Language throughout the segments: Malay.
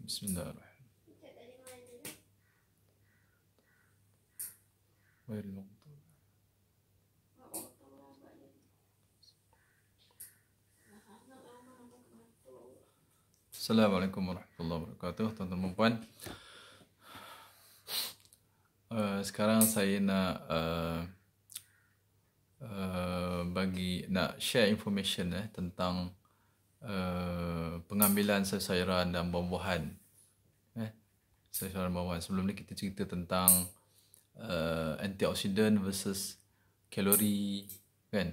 بسم الله الرحمن الرحيم Assalamualaikum warahmatullahi wabarakatuh Tuan-tuan dan puan uh, eh, Sekarang saya nak uh, uh, Bagi Nak share information eh, Tentang Eh, pengambilan sesairan dan buah-buahan. Eh, sesairan buah-buahan. Sebelum ni kita cerita tentang uh, eh, antioksidan versus kalori kan.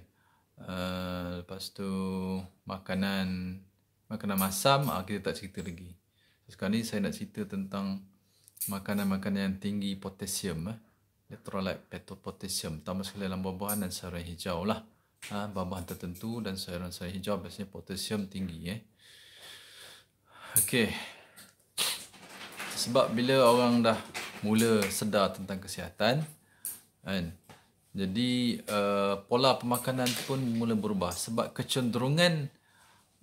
Uh, lepas tu makanan makanan masam uh, kita tak cerita lagi. Sekarang ni saya nak cerita tentang makanan-makanan yang tinggi potassium eh. Electrolyte petopotassium Terutama sekali dalam buah-buahan dan sayuran hijau lah. Ah, bahan-bahan tertentu dan sayuran sayuran hijau biasanya potasium tinggi eh. Okey. Sebab bila orang dah mula sedar tentang kesihatan kan. Jadi uh, pola pemakanan pun mula berubah sebab kecenderungan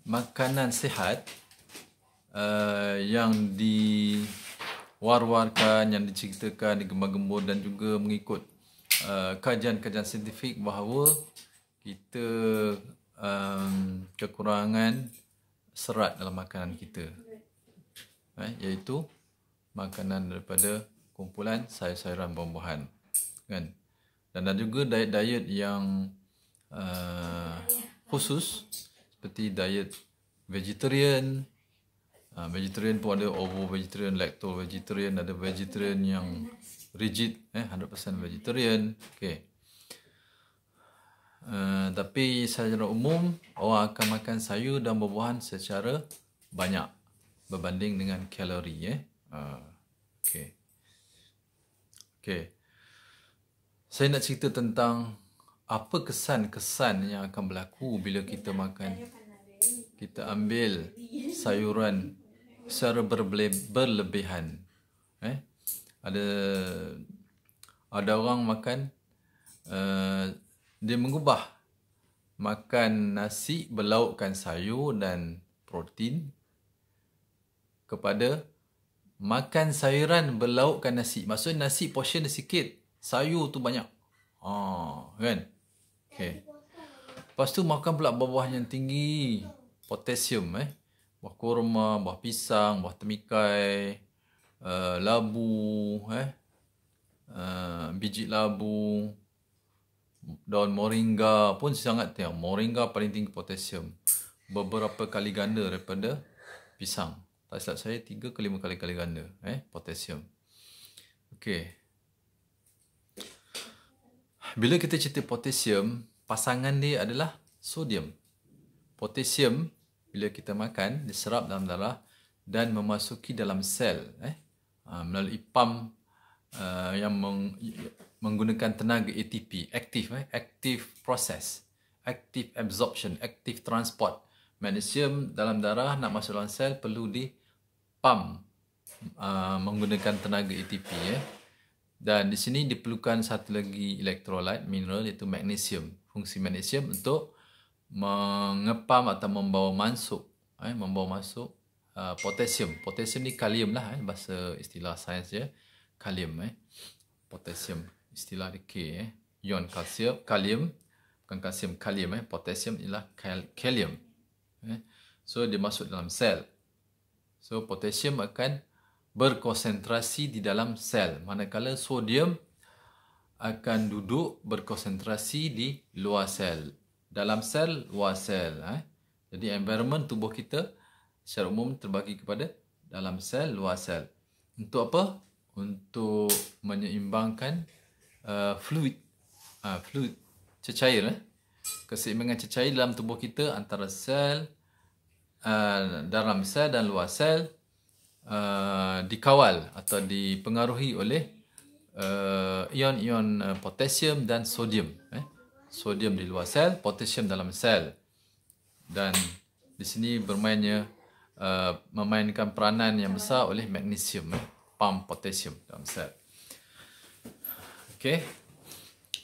makanan sihat uh, yang diwar war-warkan yang diceritakan digembar-gembur dan juga mengikut uh, kajian-kajian saintifik bahawa kita um, kekurangan serat dalam makanan kita eh, iaitu makanan daripada kumpulan sayur-sayuran buah-buahan kan dan ada juga diet-diet yang uh, khusus seperti diet vegetarian uh, vegetarian pun ada ovo vegetarian lacto vegetarian ada vegetarian yang rigid eh 100% vegetarian okey Eh, tapi secara umum orang akan makan sayur dan buah-buahan secara banyak berbanding dengan kalori eh. Uh, ah, okay. Okay. Saya nak cerita tentang apa kesan-kesan yang akan berlaku bila kita makan kita ambil sayuran secara berbele- berlebihan. Eh? Ada ada orang makan uh, dia mengubah makan nasi berlaukkan sayur dan protein kepada makan sayuran berlaukkan nasi. Maksud nasi portion dia sikit, sayur tu banyak. Ha, kan? Okey. Lepas tu makan pula buah-buah yang tinggi potassium eh. Buah kurma, buah pisang, buah temikai, uh, labu eh. Uh, biji labu, daun moringa pun sangat tinggi. Moringa paling tinggi potassium. Beberapa kali ganda daripada pisang. Tak silap saya, tiga ke 5 kali kali ganda. Eh, potasium. Okey. Bila kita cerita potasium pasangan dia adalah sodium. Potasium bila kita makan, diserap dalam darah dan memasuki dalam sel. Eh, ah, melalui pump uh, yang meng, menggunakan tenaga ATP, aktif, eh? aktif proses, aktif absorption, aktif transport. Magnesium dalam darah nak masuk dalam sel perlu di pump uh, menggunakan tenaga ATP. Eh? Ya. Dan di sini diperlukan satu lagi elektrolit mineral iaitu magnesium. Fungsi magnesium untuk mengepam atau membawa masuk eh? membawa masuk uh, potasium. Potasium ni kalium lah eh? bahasa istilah sains ya. Kalium eh. Potasium istilah dia K eh. Ion kalsium, kalium, bukan kalsium, kalium eh. Potassium ialah kal- kalium. Eh. So dia masuk dalam sel. So potassium akan berkonsentrasi di dalam sel. Manakala sodium akan duduk berkonsentrasi di luar sel. Dalam sel, luar sel. Eh. Jadi environment tubuh kita secara umum terbagi kepada dalam sel, luar sel. Untuk apa? Untuk menyeimbangkan Uh, fluid uh, fluid cecair eh? keseimbangan cecair dalam tubuh kita antara sel uh, dalam sel dan luar sel uh, dikawal atau dipengaruhi oleh uh, ion-ion uh, potassium dan sodium eh? sodium di luar sel potassium dalam sel dan di sini bermainnya uh, memainkan peranan yang besar oleh magnesium eh? pump potassium dalam sel Okay.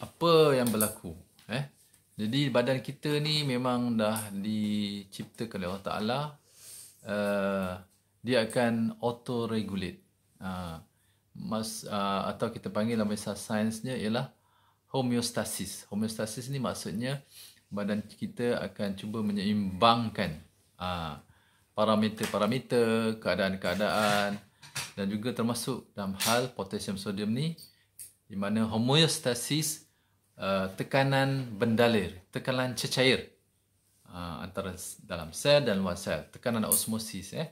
Apa yang berlaku? Eh? Jadi badan kita ni memang dah diciptakan oleh Allah Ta'ala. Uh, dia akan auto-regulate. Uh, mas, uh, atau kita panggil dalam bahasa sainsnya ialah homeostasis. Homeostasis ni maksudnya badan kita akan cuba menyeimbangkan ha, parameter-parameter, keadaan-keadaan dan juga termasuk dalam hal potassium sodium ni di mana homeostasis uh, tekanan bendalir, tekanan cecair uh, antara dalam sel dan luar sel, tekanan osmosis eh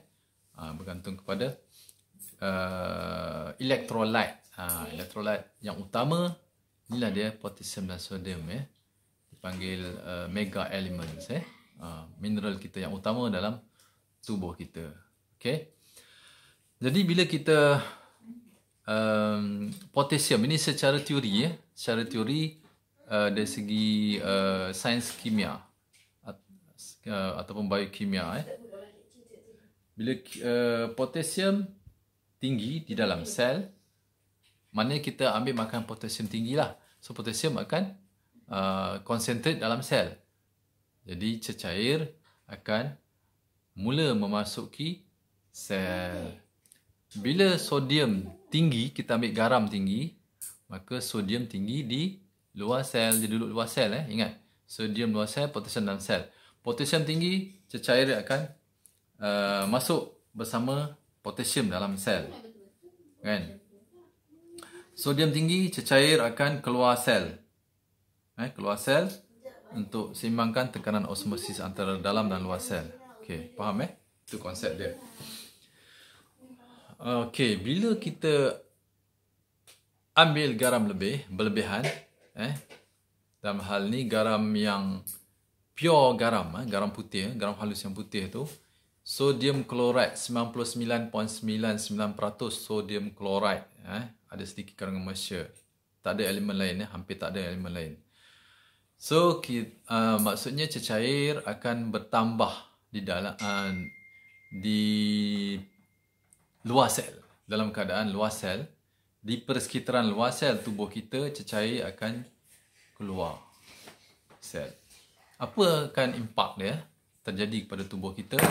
uh, bergantung kepada uh, elektrolit. Uh, elektrolit yang utama inilah dia potassium dan sodium eh dipanggil uh, mega elements eh. Uh, mineral kita yang utama dalam tubuh kita. Okey. Jadi bila kita um, potassium ini secara teori ya secara teori uh, dari segi uh, sains kimia uh, ataupun biokimia eh bila uh, potassium tinggi di dalam sel mana kita ambil makan potassium tinggilah so potassium akan uh, concentrate dalam sel jadi cecair akan mula memasuki sel bila sodium tinggi, kita ambil garam tinggi, maka sodium tinggi di luar sel, dia duduk luar sel eh. Ingat, sodium luar sel, potassium dalam sel. Potassium tinggi, cecair akan uh, masuk bersama potasium dalam sel. Kan? Sodium tinggi, cecair akan keluar sel. Eh, keluar sel untuk seimbangkan tekanan osmosis antara dalam dan luar sel. Okay, faham eh? Itu konsep dia. Okey, bila kita ambil garam lebih, berlebihan, eh, dalam hal ni garam yang pure garam, eh, garam putih, eh, garam halus yang putih tu, sodium chloride 99.99% sodium chloride, eh, ada sedikit kerangan mesya. Tak ada elemen lain, eh, hampir tak ada elemen lain. So, kita, uh, maksudnya cecair akan bertambah di dalam uh, di luar sel. Dalam keadaan luar sel, di persekitaran luar sel tubuh kita cecair akan keluar sel. Apa akan impak dia terjadi kepada tubuh kita?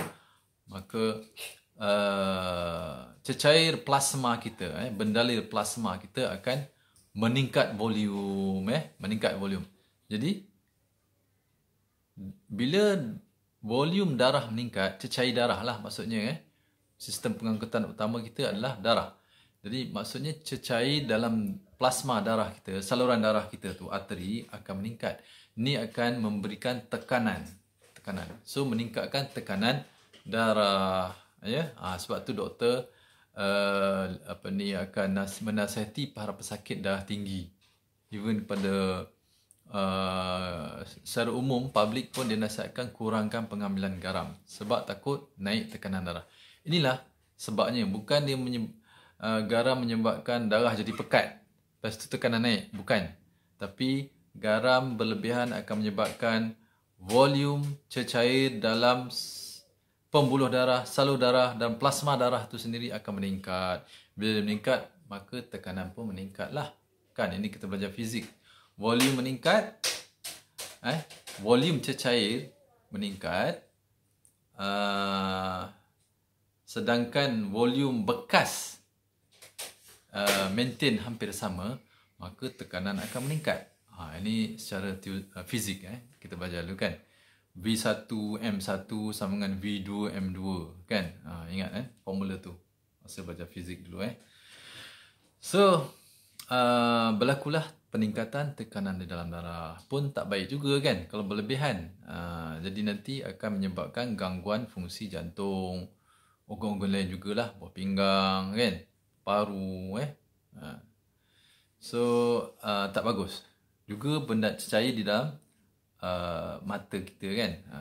Maka uh, cecair plasma kita, eh, bendalir plasma kita akan meningkat volume, eh, meningkat volume. Jadi bila volume darah meningkat, cecair darah lah maksudnya, eh, sistem pengangkutan utama kita adalah darah. Jadi maksudnya cecair dalam plasma darah kita, saluran darah kita tu arteri akan meningkat. Ini akan memberikan tekanan, tekanan. So meningkatkan tekanan darah ya. Ha, sebab tu doktor uh, apa ni akan nas- menasihati para pesakit darah tinggi. Even pada uh, secara umum public pun dia nasihatkan kurangkan pengambilan garam sebab takut naik tekanan darah. Inilah sebabnya bukan dia menyeb- uh, garam menyebabkan darah jadi pekat. Lepas tu tekanan naik. Bukan. Tapi garam berlebihan akan menyebabkan volume cecair dalam pembuluh darah, salur darah dan plasma darah tu sendiri akan meningkat. Bila dia meningkat, maka tekanan pun meningkatlah. Kan? Ini kita belajar fizik. Volume meningkat, eh? volume cecair meningkat, uh, sedangkan volume bekas uh, maintain hampir sama maka tekanan akan meningkat ha, ini secara tu, uh, fizik eh? kita belajar dulu kan V1 M1 sama dengan V2 M2 kan ha, ingat eh formula tu masa belajar fizik dulu eh so uh, berlakulah peningkatan tekanan di dalam darah pun tak baik juga kan kalau berlebihan uh, jadi nanti akan menyebabkan gangguan fungsi jantung organ-organ lain jugalah buah pinggang kan paru eh ha. so uh, tak bagus juga benda cecair di dalam uh, mata kita kan ha.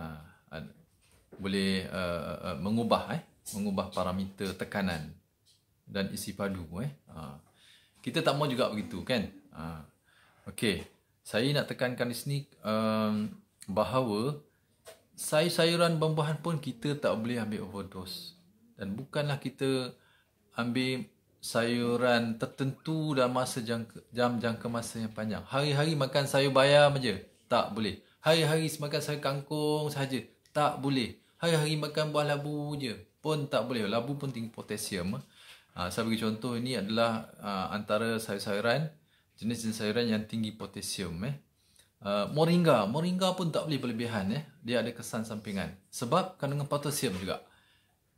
boleh uh, uh, mengubah eh mengubah parameter tekanan dan isi padu eh ha. kita tak mau juga begitu kan ha. okey saya nak tekankan di sini um, bahawa sayur-sayuran buah-buahan pun kita tak boleh ambil overdose dan bukanlah kita ambil sayuran tertentu dalam masa jangka, jam jangka masa yang panjang. Hari-hari makan sayur bayam aja tak boleh. Hari-hari makan sayur kangkung saja tak boleh. Hari-hari makan buah labu je pun tak boleh. Labu pun tinggi potasium. Eh. Ha, saya bagi contoh ini adalah ha, antara sayur-sayuran jenis-jenis sayuran yang tinggi potasium eh. Uh, moringa, moringa pun tak boleh berlebihan eh. Dia ada kesan sampingan sebab kandungan potasium juga.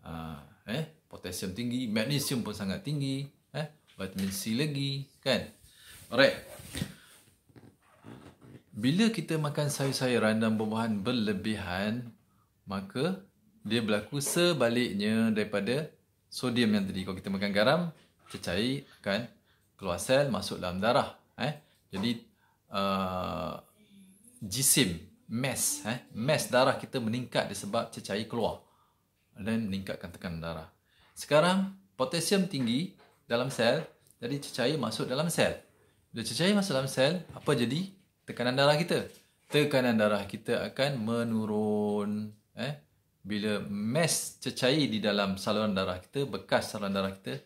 Ha, eh potassium tinggi, magnesium pun sangat tinggi, eh vitamin C lagi, kan? Alright. Bila kita makan sayur-sayuran dan buah-buahan berlebihan, maka dia berlaku sebaliknya daripada sodium yang tadi. Kalau kita makan garam, cecair kan? keluar sel masuk dalam darah, eh. Jadi uh, jisim mass eh mass darah kita meningkat disebab cecair keluar dan meningkatkan tekanan darah. Sekarang potasium tinggi dalam sel, jadi cecair masuk dalam sel. Bila cecair masuk dalam sel, apa jadi? Tekanan darah kita. Tekanan darah kita akan menurun. Eh? Bila mes cecair di dalam saluran darah kita, bekas saluran darah kita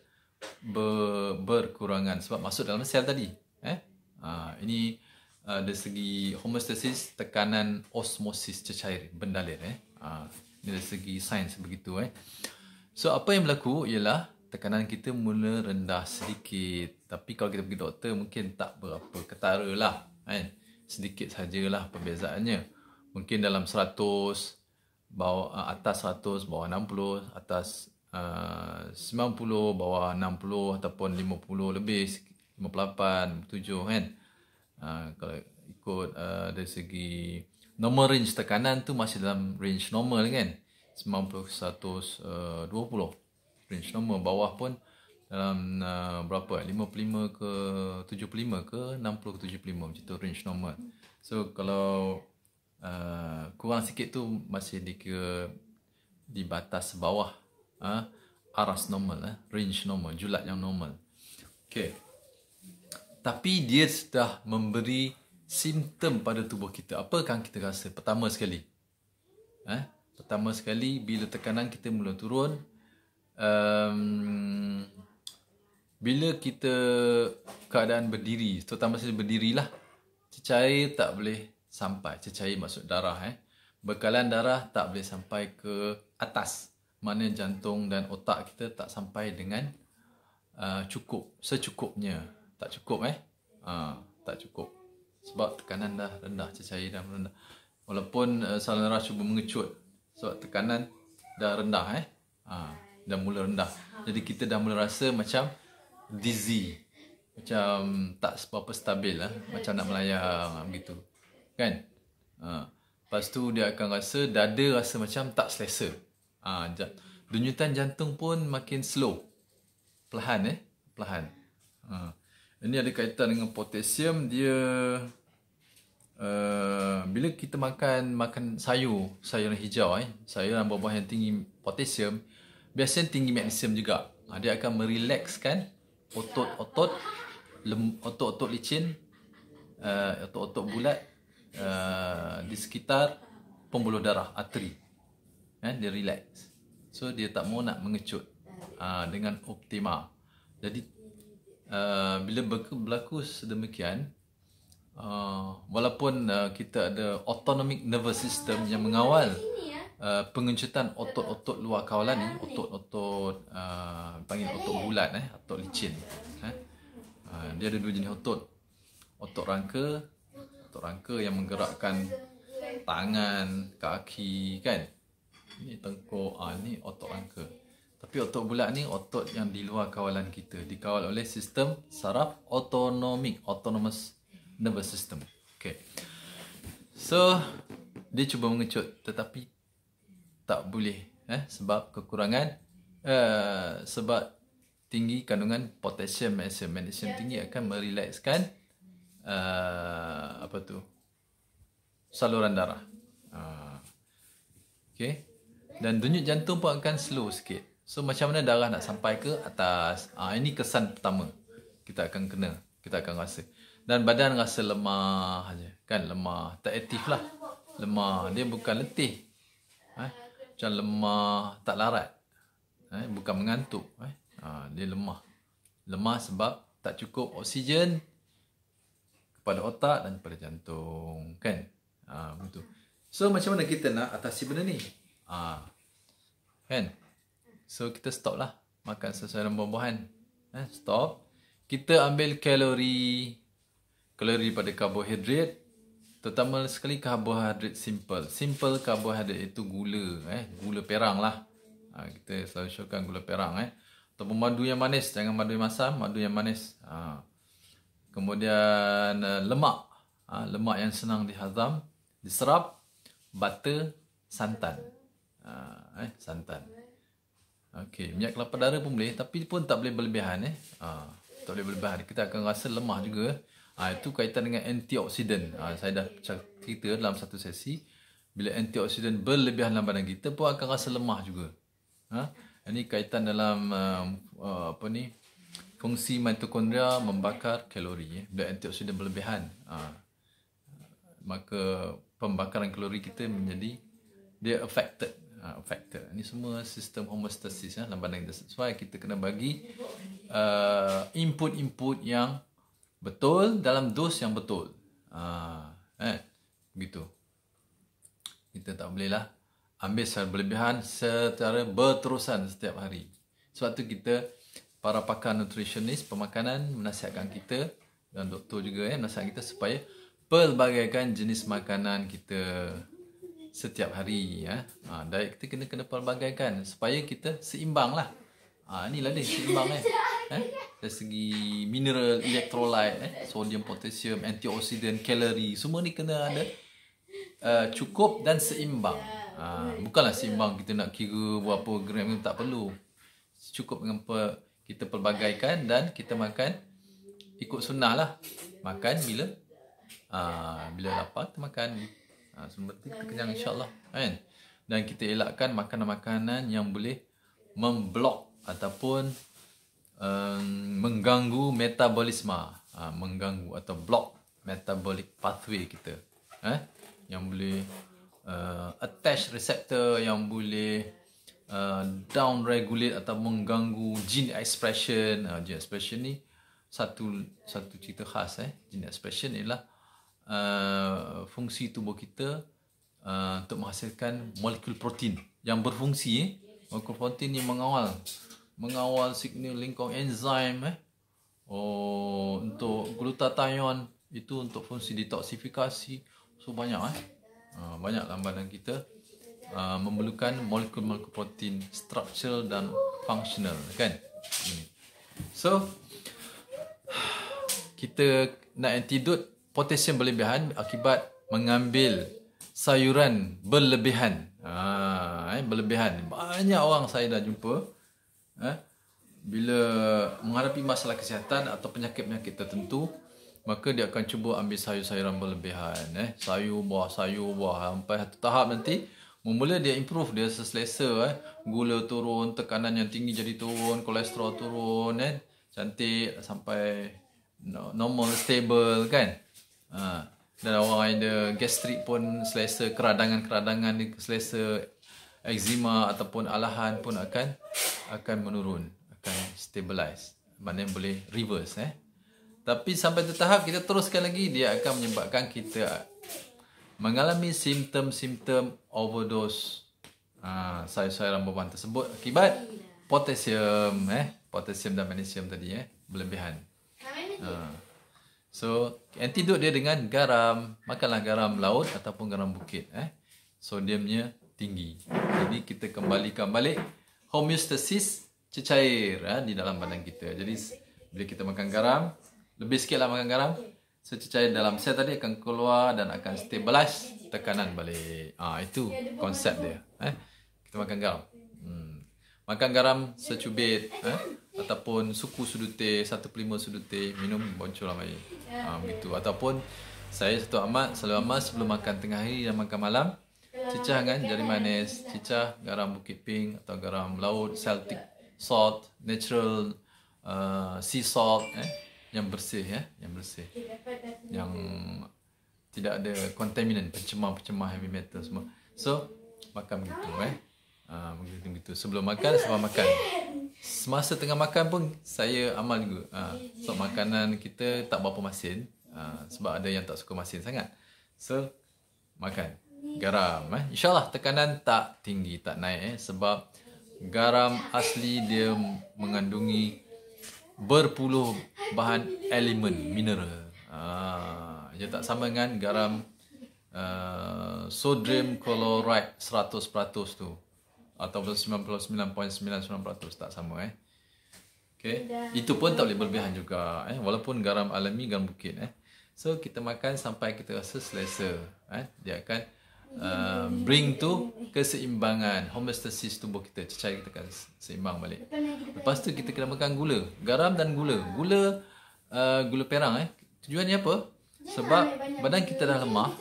ber- berkurangan sebab masuk dalam sel tadi. Eh? Ha, ini uh, dari segi homeostasis tekanan osmosis cecair bendalir. Eh? Ha dari segi sains begitu eh. So apa yang berlaku ialah tekanan kita mula rendah sedikit. Tapi kalau kita pergi doktor mungkin tak berapa ketara lah. Kan? Sedikit sajalah perbezaannya. Mungkin dalam 100, bawah, eh, atas 100, bawah 60, atas eh, uh, 90, bawah 60 ataupun 50 lebih, 58, 7 kan. Uh, kalau ikut uh, dari segi normal range tekanan tu masih dalam range normal kan 90-120 eh, range normal bawah pun dalam eh, berapa 55 ke 75 ke 60 ke 75 macam tu range normal so kalau uh, kurang sikit tu masih dikira di batas bawah uh, aras normal uh, range normal julat yang normal okay. tapi dia sudah memberi simptom pada tubuh kita. Apa kan kita rasa? Pertama sekali. Eh? Pertama sekali, bila tekanan kita mula turun. Um, bila kita keadaan berdiri, terutama sekali berdirilah. Cecair tak boleh sampai. Cecair maksud darah. Eh? Bekalan darah tak boleh sampai ke atas. Mana jantung dan otak kita tak sampai dengan uh, cukup. Secukupnya. Tak cukup eh. Uh, tak cukup sebab tekanan dah rendah cecair dah rendah walaupun uh, saluran nafas cuba mengecut sebab tekanan dah rendah eh ha, dah mula rendah jadi kita dah mula rasa macam dizzy macam tak apa stabil lah eh? macam nak melayang ah, gitu, kan ha. lepas tu dia akan rasa dada rasa macam tak selesa ha, jat- denyutan jantung pun makin slow perlahan eh perlahan ha. Ini ada kaitan dengan potasium. dia uh, bila kita makan makan sayur, sayuran hijau eh, sayur dan buah-buahan yang tinggi potasium, biasanya tinggi magnesium juga. Uh, dia akan merelaxkan otot-otot lem, otot-otot licin uh, otot-otot bulat uh, di sekitar pembuluh darah arteri. Eh, dia relax. So dia tak mau nak mengecut uh, dengan optimal. Jadi Eh, bila berlaku sedemikian uh, walaupun uh, kita ada autonomic nervous system yang mengawal uh, penguncutan otot-otot luar kawalan ni otot-otot uh, panggil otot bulat eh otot licin eh uh, dia ada dua jenis otot otot rangka otot rangka yang menggerakkan tangan kaki kan ni tengkuk ah uh, ni otot rangka tapi otot bulat ni otot yang di luar kawalan kita. Dikawal oleh sistem saraf autonomic, autonomous nervous system. Okay. So, dia cuba mengecut tetapi tak boleh eh sebab kekurangan uh, sebab tinggi kandungan potassium magnesium magnesium tinggi akan merelaxkan uh, eh, apa tu saluran darah uh, ah. okey dan denyut jantung pun akan slow sikit So macam mana darah nak sampai ke atas? Ha, ini kesan pertama kita akan kena, kita akan rasa. Dan badan rasa lemah aja, kan lemah, tak aktif lah. Lemah, dia bukan letih. Eh? Macam lemah, tak larat. Eh? Bukan mengantuk. Eh? Ha, dia lemah. Lemah sebab tak cukup oksigen kepada otak dan kepada jantung. Kan? Ha, ah, betul. So macam mana kita nak atasi benda ni? Ha, kan? So kita stop lah makan sesuatu buah-buahan. Eh, stop. Kita ambil kalori kalori pada karbohidrat terutama sekali karbohidrat simple. Simple karbohidrat itu gula eh, gula perang lah. Ha, kita selalu syorkan gula perang eh. Ataupun madu yang manis, jangan madu yang masam, madu yang manis. Ha. Kemudian uh, lemak. Ha, lemak yang senang dihazam, diserap, butter, santan. Ha, eh, santan. Okey, minyak kelapa dara pun boleh tapi pun tak boleh berlebihan eh. Ha, tak boleh berlebihan. Kita akan rasa lemah juga. Ha, itu kaitan dengan antioksidan. Ha, saya dah cerita dalam satu sesi bila antioksidan berlebihan dalam badan kita pun akan rasa lemah juga. Ha? Ini kaitan dalam uh, uh, apa ni? Fungsi mitokondria membakar kalori eh. Bila antioksidan berlebihan. Ha. Maka pembakaran kalori kita menjadi dia affected uh, factor. Ini semua sistem homeostasis ya, lambat laun. That's why kita kena bagi ah, input-input uh, yang betul dalam dos yang betul. Uh, eh, begitu. Kita tak bolehlah ambil secara berlebihan secara berterusan setiap hari. Sebab tu kita, para pakar nutritionist, pemakanan menasihatkan kita dan doktor juga eh, ya, menasihatkan kita supaya pelbagaikan jenis makanan kita setiap hari ya. Ha, diet kita kena kena pelbagaikan supaya kita seimbang lah. Ha, lah deh seimbang eh. eh. Dari segi mineral, elektrolit, eh. sodium, potassium, antioksidan, kalori, semua ni kena ada uh, cukup dan seimbang. Ha, bukanlah seimbang kita nak kira berapa gram pun tak perlu. Cukup dengan per, kita pelbagaikan dan kita makan ikut sunnah lah. Makan bila Ah, bila lapar makan ha, Seperti kekenyangan insyaAllah kan? Dan kita elakkan makanan-makanan yang boleh Memblok ataupun um, Mengganggu metabolisma, ah, ha, Mengganggu atau blok metabolic pathway kita eh? Yang boleh uh, attach receptor Yang boleh uh, down regulate atau mengganggu gene expression uh, Gene expression ni satu satu cerita khas eh gene expression ialah uh, fungsi tubuh kita uh, untuk menghasilkan molekul protein yang berfungsi eh, molekul protein yang mengawal mengawal signaling kong enzyme eh, oh untuk glutathione itu untuk fungsi detoksifikasi so banyak eh uh, banyak lambanan kita uh, memerlukan molekul-molekul protein structural dan functional kan so kita nak antidote potasium berlebihan akibat mengambil sayuran berlebihan. Ha, eh, berlebihan. Banyak orang saya dah jumpa eh, bila menghadapi masalah kesihatan atau penyakit-penyakit tertentu, maka dia akan cuba ambil sayur-sayuran berlebihan. Eh. Sayur, buah, sayur, buah. Sampai satu tahap nanti, Mula dia improve dia selesa eh gula turun tekanan yang tinggi jadi turun kolesterol turun eh cantik sampai normal stable kan ha. dan orang ada gastrik pun selesa keradangan-keradangan selesa eczema ataupun alahan pun akan akan menurun akan stabilize maknanya boleh reverse eh tapi sampai tu tahap kita teruskan lagi dia akan menyebabkan kita mengalami simptom-simptom overdose ha, sayur-sayuran beban tersebut akibat potassium eh potassium dan magnesium tadi eh berlebihan. Ha. So, antidote dia dengan garam. Makanlah garam laut ataupun garam bukit. Eh. Sodiumnya tinggi. Jadi, kita kembalikan balik homeostasis cecair eh, di dalam badan kita. Jadi, bila kita makan garam, lebih sikitlah makan garam. So, cecair dalam sel tadi akan keluar dan akan stabilize tekanan balik. Ah itu konsep dia. Eh. Kita makan garam makan garam secubit eh? ataupun suku sudu teh satu lima sudu teh minum boncor ramai lah ha, ah, begitu ataupun saya satu amat selalu amat sebelum makan tengah hari dan makan malam cicah kan jari manis cicah garam bukit pink atau garam laut celtic salt natural uh, sea salt eh? yang bersih ya eh? yang bersih yang tidak ada kontaminan pencemar-pencemar heavy metal semua so makan begitu eh Ah, begitu ha, begitu sebelum makan sebelum makan semasa tengah makan pun saya amal juga ha, ah, so makanan kita tak berapa masin ha, sebab ada yang tak suka masin sangat so makan garam eh insyaallah tekanan tak tinggi tak naik eh sebab garam asli dia mengandungi berpuluh bahan elemen mineral ha, dia tak sama dengan garam uh, sodium chloride 100% tu atau 99.99% tak sama eh. okay? Itu pun tak boleh berlebihan juga eh walaupun garam alami garam bukit eh. So kita makan sampai kita rasa selesa eh. Dia akan uh, bring tu keseimbangan homeostasis tubuh kita. Cecair kita akan seimbang balik. Eh? Lepas tu kita kena makan gula, garam dan gula. Gula uh, gula perang eh. Tujuannya apa? Sebab badan kita dah lemah.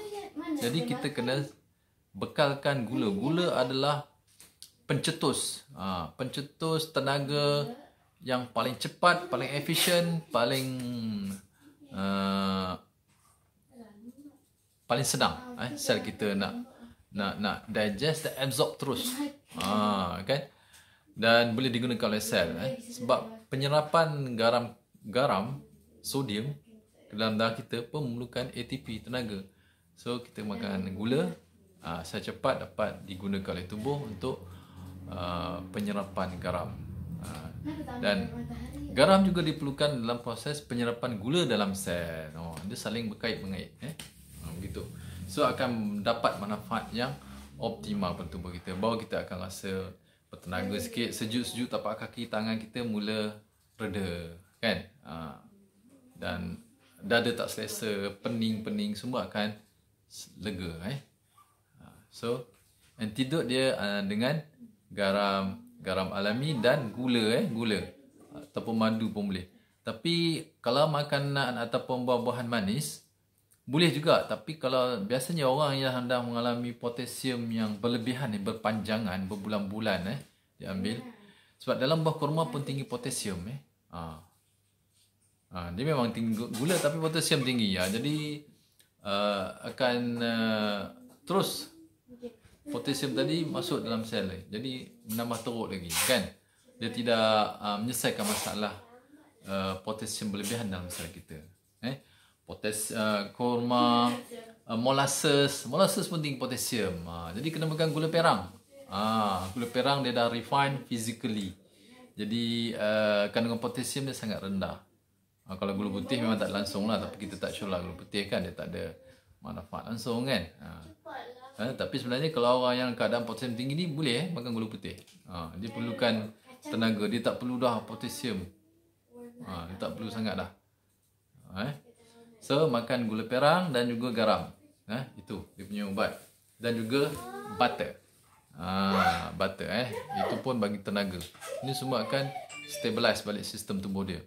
Jadi kita kena bekalkan gula. Gula adalah pencetus ha, pencetus tenaga yang paling cepat paling efisien paling uh, paling senang eh, sel kita nak nak nak digest dan absorb terus ha, kan dan boleh digunakan oleh sel eh. sebab penyerapan garam garam sodium dalam darah kita pun memerlukan ATP tenaga so kita makan gula ha, secepat dapat digunakan oleh tubuh untuk uh, penyerapan garam. Uh, dan garam juga diperlukan dalam proses penyerapan gula dalam sel. Oh, dia saling berkait mengait eh. Uh, begitu. So akan dapat manfaat yang optimal pada tubuh kita. Bahawa kita akan rasa bertenaga sikit, sejuk-sejuk tapak kaki tangan kita mula reda, kan? Uh, dan dada tak selesa, pening-pening semua akan lega eh. Ah, so antidot dia ah, dengan garam garam alami dan gula eh gula ataupun madu pun boleh tapi kalau makanan ataupun buah-buahan manis boleh juga tapi kalau biasanya orang yang hendak mengalami potasium yang berlebihan yang berpanjangan berbulan-bulan eh ambil. sebab dalam buah kurma pun tinggi potasium eh ha. Ha, dia memang tinggi gula tapi potasium tinggi ya jadi uh, akan uh, terus potassium tadi masuk dalam sel lain. Jadi menambah teruk lagi kan. Dia tidak uh, menyelesaikan masalah uh, potassium berlebihan dalam sel kita. Eh potas uh, ah, korma uh, molasses, molasses penting potassium. Uh, jadi kena makan gula perang. Ah, gula perang dia dah refine physically. Jadi uh, kandungan potassium dia sangat rendah. Uh, kalau gula putih memang tak langsung lah tapi kita tak sure lah gula putih kan dia tak ada manfaat langsung kan. Uh. Ha, tapi sebenarnya kalau orang yang keadaan potasium tinggi ni boleh eh, makan gula putih. Ha, dia perlukan tenaga, dia tak perlu dah potasium. Ha, dia tak perlu sangat dah. Ha, eh. so makan gula perang dan juga garam. Eh, itu dia punya ubat. Dan juga butter. Ha, butter eh. Itu pun bagi tenaga. Ini semua akan stabilize balik sistem tubuh dia.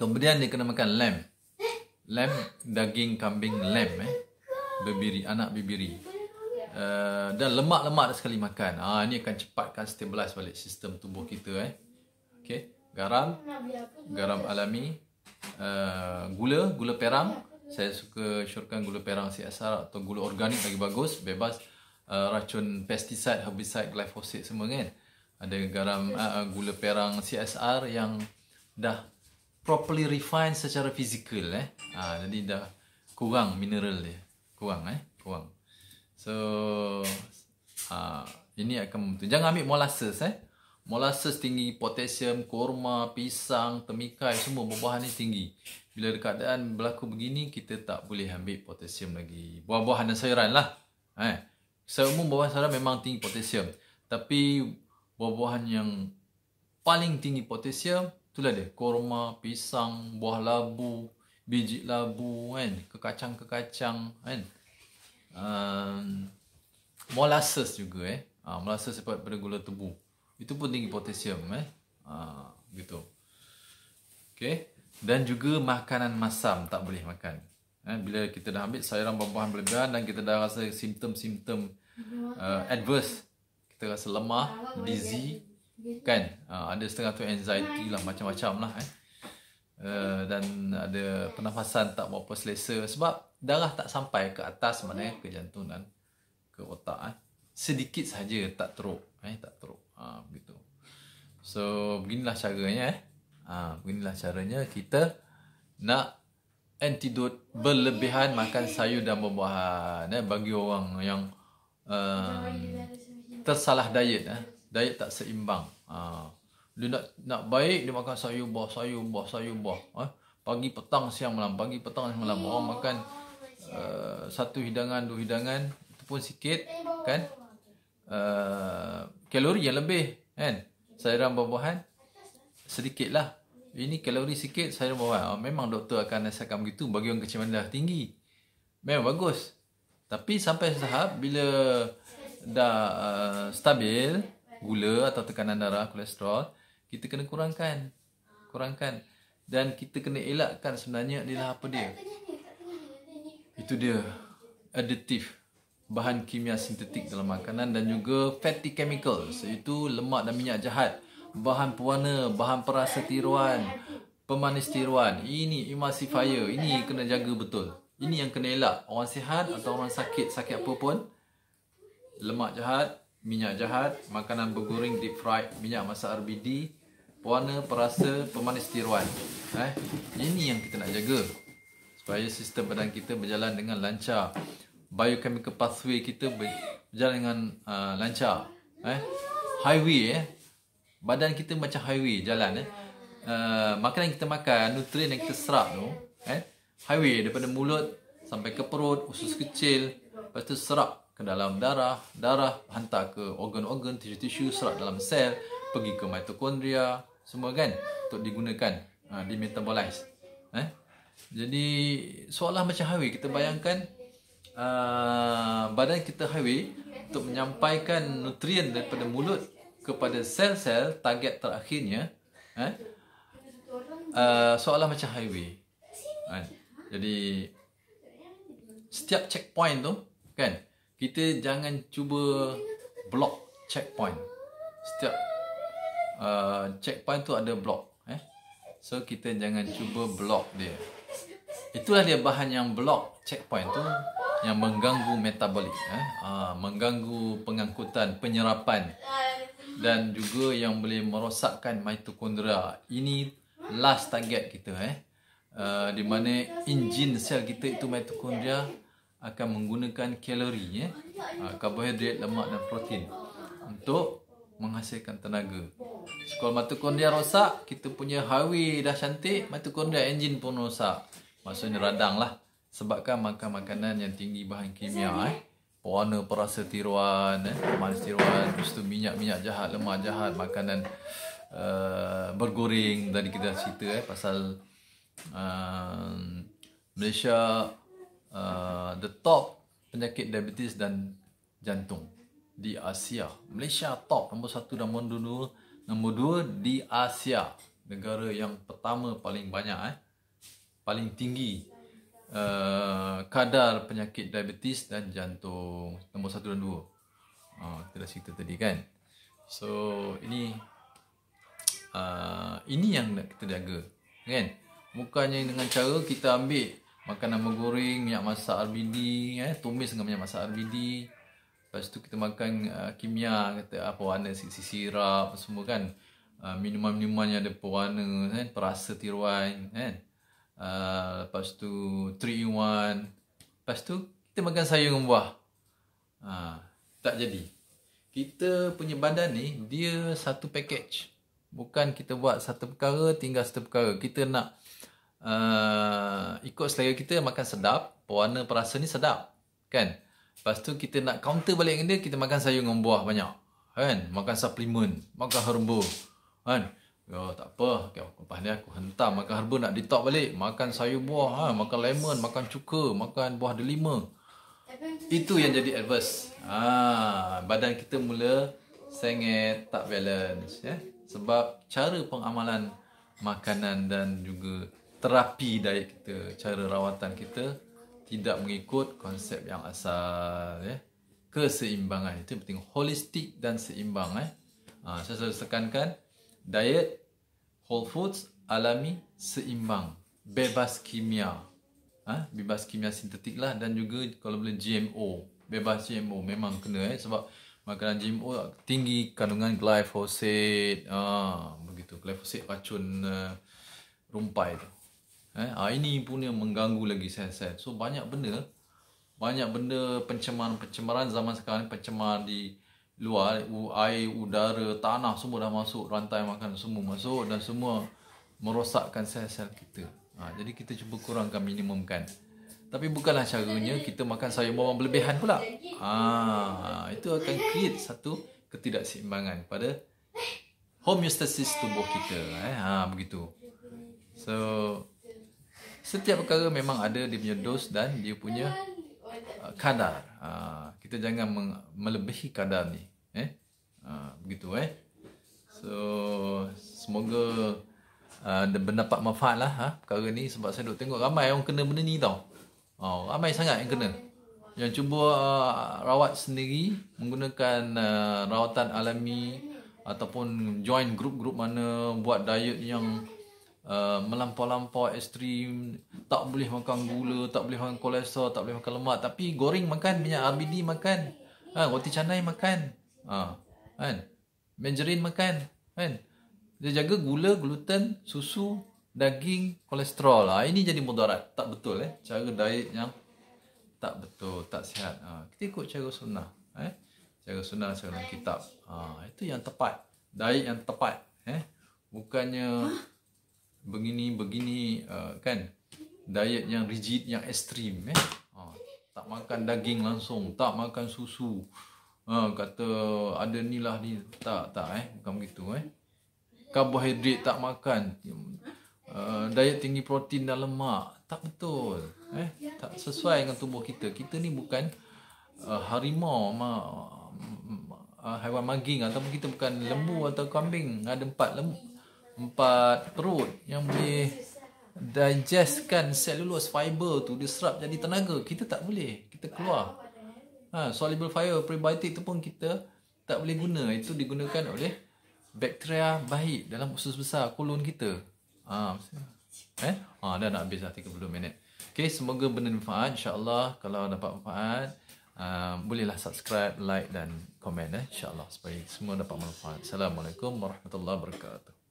Kemudian dia kena makan lamb. Lamb daging kambing lamb eh. Bibiri anak bibiri. Eh, dan lemak-lemak sekali makan. Ah ini akan cepatkan stabilize balik sistem tubuh kita eh. Okey, garam. Garam alami, uh, gula, gula perang. Saya suka syorkan gula perang CSR atau gula organik lagi bagus, bebas uh, racun pestisid, herbicide, glyphosate semua kan. Ada garam uh, gula perang CSR yang dah properly refined secara fizikal eh. Ha, jadi dah kurang mineral dia. Kurang eh, kurang. So ha, Ini akan membantu Jangan ambil molasses eh Molasses tinggi potassium, kurma, pisang, temikai Semua buah-buahan ni tinggi Bila keadaan berlaku begini Kita tak boleh ambil potassium lagi Buah-buahan dan sayuran lah eh. Seumum buah-buahan sayuran memang tinggi potassium Tapi buah-buahan yang paling tinggi potassium Itulah dia Kurma, pisang, buah labu, biji labu kan Kekacang-kekacang kan -kekacang, um, molasses juga eh uh, molasses sebab pada gula tebu itu pun tinggi potassium eh uh, gitu okay dan juga makanan masam tak boleh makan eh, bila kita dah ambil sayuran buah-buahan berlebihan dan kita dah rasa simptom-simptom uh, adverse kita rasa lemah dizzy kan uh, ada setengah tu anxiety lah macam-macam lah eh uh, dan ada pernafasan tak berapa selesa sebab darah tak sampai ke atas mana hmm. ke jantunan, ke otak eh. sedikit saja tak teruk eh tak teruk ha, begitu so beginilah caranya eh ha, beginilah caranya kita nak antidot berlebihan makan sayur dan buah-buahan eh bagi orang yang um, tersalah diet eh diet tak seimbang ha. dia nak nak baik dia makan sayur buah sayur buah sayur buah eh pagi petang siang malam pagi petang siang malam orang makan Eh, satu hidangan, dua hidangan itu pun sikit eh, kan? Uh, kalori yang lebih kan? Sayuran buah-buahan sedikitlah. Ini kalori sikit, sayuran buah-buahan. Oh, memang doktor akan nasihatkan begitu bagi orang kecil mandi tinggi. Memang bagus. Tapi sampai sahab bila dah uh, stabil gula atau tekanan darah, kolesterol, kita kena kurangkan. Kurangkan. Dan kita kena elakkan sebenarnya adalah apa dia. Itu dia additif bahan kimia sintetik dalam makanan dan juga fatty chemicals iaitu lemak dan minyak jahat, bahan pewarna, bahan perasa tiruan, pemanis tiruan. Ini emulsifier, ini kena jaga betul. Ini yang kena elak. Orang sihat atau orang sakit, sakit apa pun, lemak jahat, minyak jahat, makanan bergoreng deep fried, minyak masak RBD, pewarna, perasa, pemanis tiruan. Eh, ini yang kita nak jaga supaya sistem badan kita berjalan dengan lancar biochemical pathway kita berjalan dengan uh, lancar eh highway eh badan kita macam highway jalan eh uh, makanan yang kita makan nutrien yang kita serap tu eh highway daripada mulut sampai ke perut usus kecil lepas tu serap ke dalam darah darah hantar ke organ-organ tisu-tisu serap dalam sel pergi ke mitokondria semua kan untuk digunakan uh, di metabolize eh jadi seolah macam highway kita bayangkan uh, badan kita highway untuk menyampaikan nutrien daripada mulut kepada sel-sel target terakhirnya eh uh, seolah macam highway kan jadi setiap checkpoint tu kan kita jangan cuba block checkpoint setiap uh, checkpoint tu ada block eh so kita jangan cuba block dia Itulah dia bahan yang block checkpoint tu yang mengganggu metabolik eh? Aa, ah, mengganggu pengangkutan penyerapan dan juga yang boleh merosakkan mitokondria. Ini last target kita eh. Uh, di mana enjin sel kita itu mitokondria akan menggunakan kalori eh. Uh, karbohidrat, lemak dan protein untuk menghasilkan tenaga. Sekolah mitokondria rosak, kita punya highway dah cantik, mitokondria enjin pun rosak. Maksudnya radang lah Sebabkan makan makanan yang tinggi bahan kimia eh Warna perasa tiruan eh? Manis tiruan Lepas tu minyak-minyak jahat Lemak jahat Makanan uh, bergoreng Tadi kita dah cerita eh Pasal uh, Malaysia uh, The top penyakit diabetes dan jantung Di Asia Malaysia top Nombor satu dan nombor dua Nombor dua di Asia Negara yang pertama paling banyak eh paling tinggi uh, kadar penyakit diabetes dan jantung nombor satu dan dua Uh, kita dah cerita tadi kan. So ini uh, ini yang nak kita jaga kan. Bukannya dengan cara kita ambil makanan menggoreng, minyak masak RBD, eh, tumis dengan minyak masak RBD. Lepas tu kita makan uh, kimia, kata ah, apa warna sisi sirap semua kan. Ah, minuman-minuman yang ada pewarna, kan? perasa tiruan. Kan? uh, lepas tu 3 in 1 lepas tu kita makan sayur dengan buah uh, tak jadi kita punya badan ni dia satu package bukan kita buat satu perkara tinggal satu perkara kita nak uh, ikut selera kita makan sedap warna perasa ni sedap kan lepas tu kita nak counter balik dengan dia kita makan sayur dengan buah banyak kan makan suplemen makan herbal kan Ya, tak apa. Okay, lepas ni aku hentam makan herba nak detox balik. Makan sayur buah, ha. makan lemon, makan cuka, makan buah delima. Itu yang jadi adverse. Ha. Badan kita mula sengit, tak balance. Ya. Sebab cara pengamalan makanan dan juga terapi diet kita, cara rawatan kita tidak mengikut konsep yang asal. Ya. Keseimbangan. Itu penting. Holistik dan seimbang. Eh. Ha. Saya selalu tekankan, diet whole foods alami seimbang bebas kimia ha? bebas kimia sintetik lah dan juga kalau boleh GMO bebas GMO memang kena eh sebab makanan GMO tinggi kandungan glyphosate ha, begitu glyphosate racun uh, rumpai tu eh ha, ini pun yang mengganggu lagi sel-sel so banyak benda banyak benda pencemaran-pencemaran zaman sekarang ni pencemaran di luar air udara tanah semua dah masuk rantai makan semua masuk dan semua merosakkan sel-sel kita ha, jadi kita cuba kurangkan minimumkan tapi bukanlah caranya kita makan sayur bawang berlebihan pula ha, itu akan create satu ketidakseimbangan pada homeostasis tubuh kita eh? ha, begitu so setiap perkara memang ada dia punya dos dan dia punya Uh, kadar. Ha, kita jangan melebihi kadar ni. Eh? Ha, begitu eh. So, semoga ada uh, mendapat manfaat lah ha, perkara ni. Sebab saya duk tengok ramai orang kena benda ni tau. Oh, ramai sangat yang kena. Yang cuba uh, rawat sendiri menggunakan uh, rawatan alami ataupun join grup-grup mana buat diet yang uh, melampau-lampau ekstrim tak boleh makan gula tak boleh makan kolesterol tak boleh makan lemak tapi goreng makan minyak amidi makan ha, roti canai makan ha, kan menjerin makan kan dia jaga gula gluten susu daging kolesterol ha, ini jadi mudarat tak betul eh cara diet yang tak betul tak sihat ha, kita ikut cara sunnah eh cara sunnah cara kitab ha, itu yang tepat diet yang tepat eh bukannya huh? begini begini uh, kan diet yang rigid yang ekstrim eh ha, tak makan daging langsung tak makan susu ha, kata ada nilah ni tak tak eh bukan begitu eh karbohidrat tak makan uh, diet tinggi protein dan lemak tak betul eh tak sesuai dengan tubuh kita kita ni bukan uh, harimau ma, ma, ma, haiwan maging ataupun kita bukan lembu atau kambing ada empat lembu empat perut yang boleh digestkan cellulose fiber tu dia serap jadi tenaga kita tak boleh kita keluar ha, soluble fiber prebiotic tu pun kita tak boleh guna itu digunakan oleh bakteria baik dalam usus besar kolon kita ha, eh ha, dah nak habis lah 30 minit Okay, semoga benda bermanfaat insyaAllah kalau dapat manfaat um, bolehlah subscribe like dan komen eh? insyaAllah supaya semua dapat manfaat Assalamualaikum Warahmatullahi Wabarakatuh